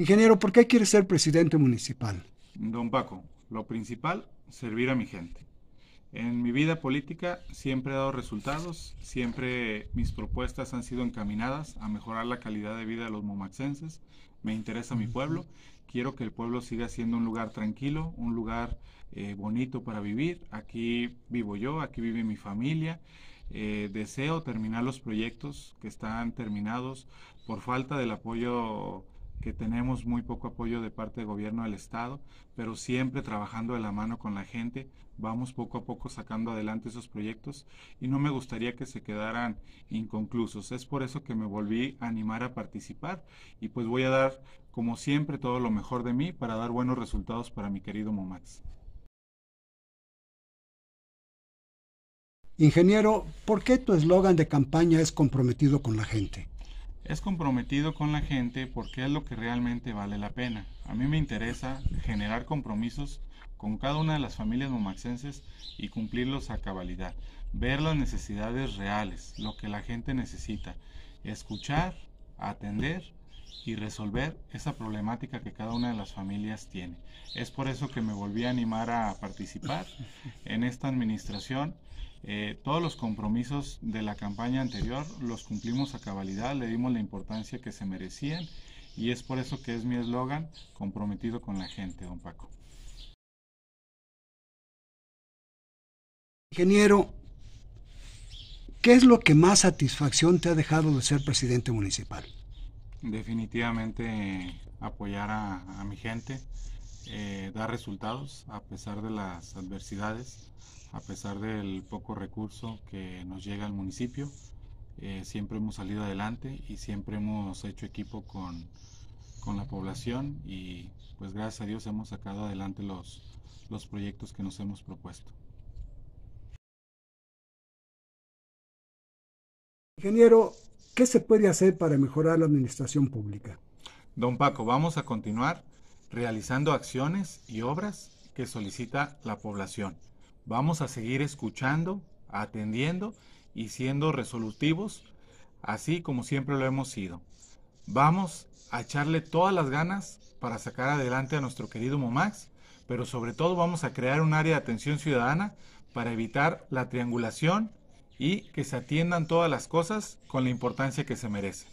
Ingeniero, ¿por qué quiere ser presidente municipal? Don Paco, lo principal, servir a mi gente. En mi vida política siempre he dado resultados, siempre mis propuestas han sido encaminadas a mejorar la calidad de vida de los momaxenses. Me interesa mi pueblo, quiero que el pueblo siga siendo un lugar tranquilo, un lugar eh, bonito para vivir. Aquí vivo yo, aquí vive mi familia. Eh, deseo terminar los proyectos que están terminados por falta del apoyo que tenemos muy poco apoyo de parte del gobierno del estado, pero siempre trabajando de la mano con la gente, vamos poco a poco sacando adelante esos proyectos y no me gustaría que se quedaran inconclusos. Es por eso que me volví a animar a participar y pues voy a dar, como siempre, todo lo mejor de mí para dar buenos resultados para mi querido Momax. Ingeniero, ¿por qué tu eslogan de campaña es comprometido con la gente? es comprometido con la gente porque es lo que realmente vale la pena. A mí me interesa generar compromisos con cada una de las familias momaxenses y cumplirlos a cabalidad. Ver las necesidades reales, lo que la gente necesita. Escuchar, atender y resolver esa problemática que cada una de las familias tiene. Es por eso que me volví a animar a participar en esta administración eh, todos los compromisos de la campaña anterior los cumplimos a cabalidad, le dimos la importancia que se merecían y es por eso que es mi eslogan, comprometido con la gente, don Paco. Ingeniero, ¿qué es lo que más satisfacción te ha dejado de ser presidente municipal? Definitivamente apoyar a mi gente, eh, da resultados a pesar de las adversidades, a pesar del poco recurso que nos llega al municipio. Eh, siempre hemos salido adelante y siempre hemos hecho equipo con, la población y pues gracias a Dios hemos sacado adelante los, los proyectos que nos hemos propuesto. Ingeniero, ¿qué se puede hacer para mejorar la administración pública? Don Paco, vamos a continuar realizando acciones y obras que solicita la población. Vamos a seguir escuchando, atendiendo y siendo resolutivos, así como siempre lo hemos sido. Vamos a echarle todas las ganas para sacar adelante a nuestro querido Momax, pero sobre todo vamos a crear un área de atención ciudadana para evitar la triangulación y que se atiendan todas las cosas con la importancia que se merecen.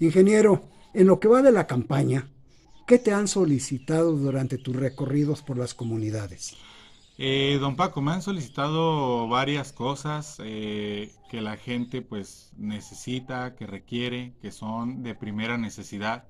Ingeniero, en lo que va de la campaña, ¿qué te han solicitado durante tus recorridos por las comunidades? Eh, don Paco, me han solicitado varias cosas eh, que la gente pues necesita, que requiere, que son de primera necesidad.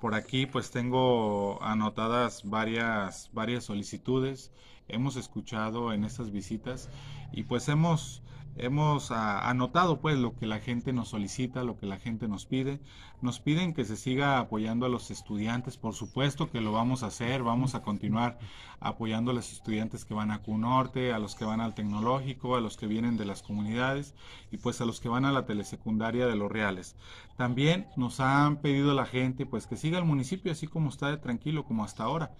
Por aquí pues tengo anotadas varias, varias solicitudes. Hemos escuchado en estas visitas y pues hemos hemos ah, anotado pues lo que la gente nos solicita, lo que la gente nos pide. Nos piden que se siga apoyando a los estudiantes, por supuesto que lo vamos a hacer, vamos a continuar apoyando a los estudiantes que van a CUNORTE, a los que van al tecnológico, a los que vienen de las comunidades y pues a los que van a la telesecundaria de Los Reales. También nos han pedido la gente pues que siga el municipio así como está de tranquilo como hasta ahora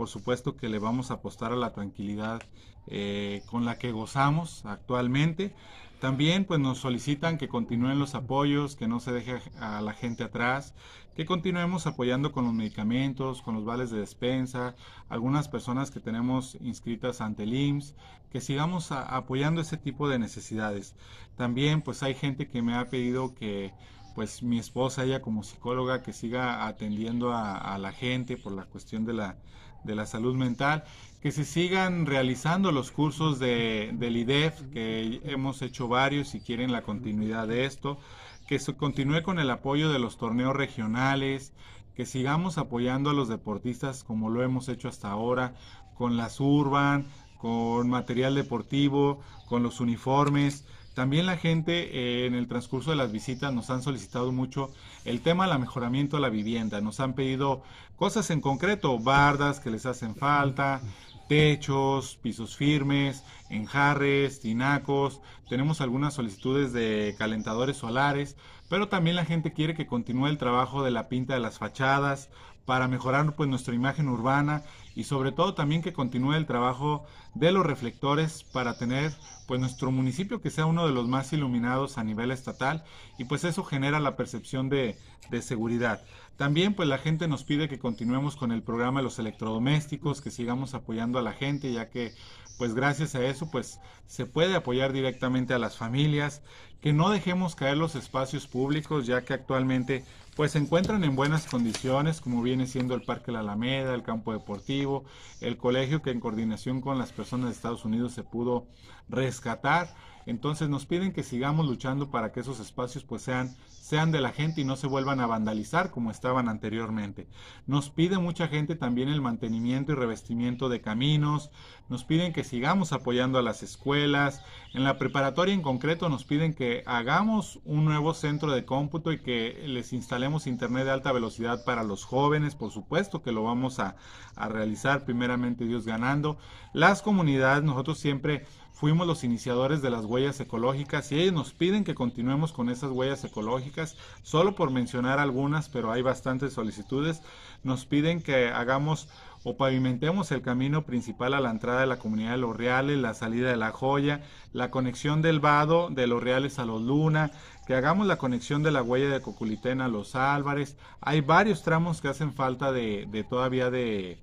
por supuesto que le vamos a apostar a la tranquilidad eh, con la que gozamos actualmente. También pues nos solicitan que continúen los apoyos, que no se deje a la gente atrás, que continuemos apoyando con los medicamentos, con los vales de despensa, algunas personas que tenemos inscritas ante el IMSS, que sigamos apoyando ese tipo de necesidades. También pues hay gente que me ha pedido que pues mi esposa, ella como psicóloga, que siga atendiendo a la gente por la cuestión de la de la salud mental, que se sigan realizando los cursos del IDEF, que hemos hecho varios si quieren la continuidad de esto, que se continúe con el apoyo de los torneos regionales, que sigamos apoyando a los deportistas como lo hemos hecho hasta ahora, con las urban, con material deportivo, con los uniformes. También la gente eh, en el transcurso de las visitas nos han solicitado mucho el tema del mejoramiento de la vivienda. Nos han pedido cosas en concreto, bardas que les hacen falta, techos, pisos firmes, en jarres, tinacos, tenemos algunas solicitudes de calentadores solares, pero también la gente quiere que continúe el trabajo de la pinta de las fachadas para mejorar pues nuestra imagen urbana y sobre todo también que continúe el trabajo de los reflectores para tener pues nuestro municipio que sea uno de los más iluminados a nivel estatal y pues eso genera la percepción de, de seguridad. También pues la gente nos pide que continuemos con el programa de los electrodomésticos, que sigamos apoyando a la gente ya que pues gracias a eso pues se puede apoyar directamente a las familias, que no dejemos caer los espacios públicos ya que actualmente pues se encuentran en buenas condiciones como viene siendo el Parque La Alameda, el campo deportivo, el colegio que en coordinación con las personas de Estados Unidos se pudo rescatar entonces nos piden que sigamos luchando para que esos espacios pues sean, sean de la gente y no se vuelvan a vandalizar como estaban anteriormente. Nos pide mucha gente también el mantenimiento y revestimiento de caminos, nos piden que sigamos apoyando a las escuelas, en la preparatoria en concreto nos piden que hagamos un nuevo centro de cómputo y que les instalemos internet de alta velocidad para los jóvenes, por supuesto que lo vamos a, a realizar primeramente Dios ganando. Las comunidades, nosotros siempre fuimos los iniciadores de las huellas ecológicas y ellos nos piden que continuemos con esas huellas ecológicas, solo por mencionar algunas, pero hay bastantes solicitudes, nos piden que hagamos o pavimentemos el camino principal a la entrada de la comunidad de Los Reales, la salida de La Joya, la conexión del Vado de Los Reales a Los Luna, que hagamos la conexión de la huella de Coculitén a Los Álvarez. Hay varios tramos que hacen falta de todavía de,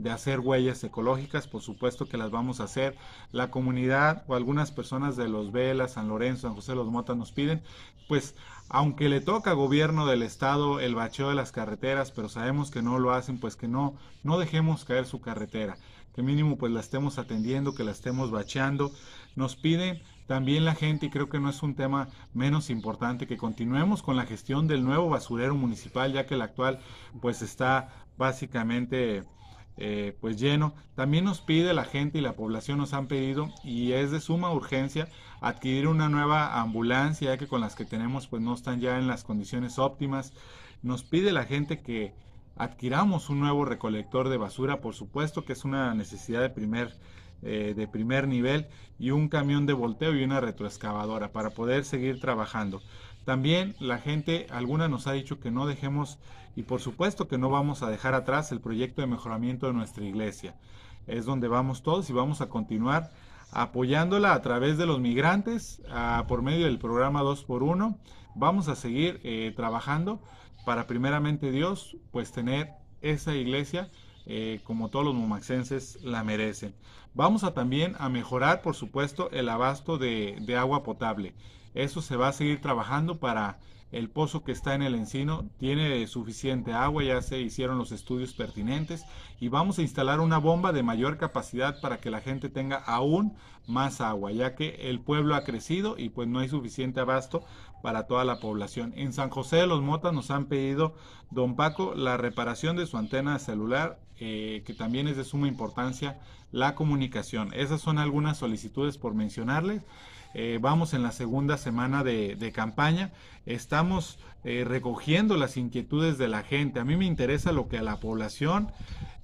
de hacer huellas ecológicas, por supuesto que las vamos a hacer. La comunidad o algunas personas de Los Velas, San Lorenzo, San José de los Motas nos piden, pues aunque le toca gobierno del estado el bacheo de las carreteras, pero sabemos que no lo hacen, pues que no, no dejemos caer su carretera, que mínimo pues la estemos atendiendo, que la estemos bacheando. Nos piden también la gente, y creo que no es un tema menos importante, que continuemos con la gestión del nuevo basurero municipal, ya que el actual pues está básicamente eh, pues lleno. También nos pide la gente y la población nos han pedido y es de suma urgencia adquirir una nueva ambulancia que con las que tenemos pues no están ya en las condiciones óptimas. Nos pide la gente que adquiramos un nuevo recolector de basura, por supuesto que es una necesidad de primer eh, de primer nivel y un camión de volteo y una retroexcavadora para poder seguir trabajando. También la gente, alguna nos ha dicho que no dejemos y por supuesto que no vamos a dejar atrás el proyecto de mejoramiento de nuestra iglesia. Es donde vamos todos y vamos a continuar apoyándola a través de los migrantes, por medio del programa 2x1. Vamos a seguir eh, trabajando para primeramente Dios, pues tener esa iglesia eh, como todos los momaxenses la merecen. Vamos a también a mejorar, por supuesto, el abasto de agua potable. Eso se va a seguir trabajando para el pozo que está en el encino. Tiene suficiente agua, ya se hicieron los estudios pertinentes y vamos a instalar una bomba de mayor capacidad para que la gente tenga aún más agua, ya que el pueblo ha crecido y pues no hay suficiente abasto para toda la población. En San José de los Motas nos han pedido, don Paco, la reparación de su antena celular, eh, que también es de suma importancia la comunicación. Esas son algunas solicitudes por mencionarles. Eh, vamos en la segunda semana de, campaña. Estamos eh, recogiendo las inquietudes de la gente. A mí me interesa lo que a la población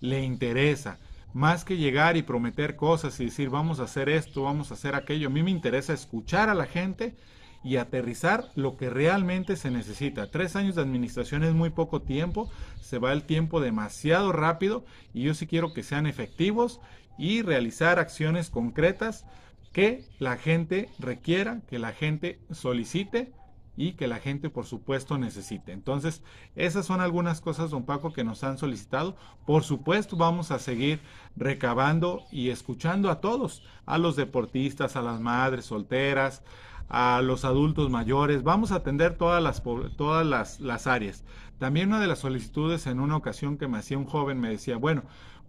le interesa. Más que llegar y prometer cosas y decir vamos a hacer esto, vamos a hacer aquello. A mí me interesa escuchar a la gente y aterrizar lo que realmente se necesita. Tres años de administración es muy poco tiempo, se va el tiempo demasiado rápido y yo sí quiero que sean efectivos y realizar acciones concretas que la gente requiera, que la gente solicite y que la gente por supuesto necesite. Entonces, esas son algunas cosas, don Paco, que nos han solicitado. Por supuesto, vamos a seguir recabando y escuchando a todos, a los deportistas, a las madres solteras, a los adultos mayores. Vamos a atender todas las, todas las, las áreas. También una de las solicitudes en una ocasión que me hacía un joven me decía, bueno,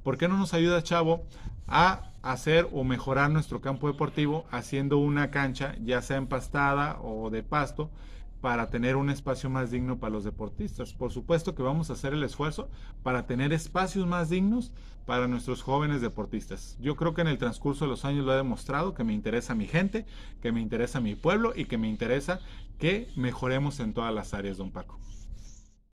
¿Por qué no nos ayuda, Chavo, a hacer o mejorar nuestro campo deportivo haciendo una cancha, ya sea empastada o de pasto, para tener un espacio más digno para los deportistas? Por supuesto que vamos a hacer el esfuerzo para tener espacios más dignos para nuestros jóvenes deportistas. Yo creo que en el transcurso de los años lo he demostrado, que me interesa mi gente, que me interesa mi pueblo y que me interesa que mejoremos en todas las áreas, don Paco.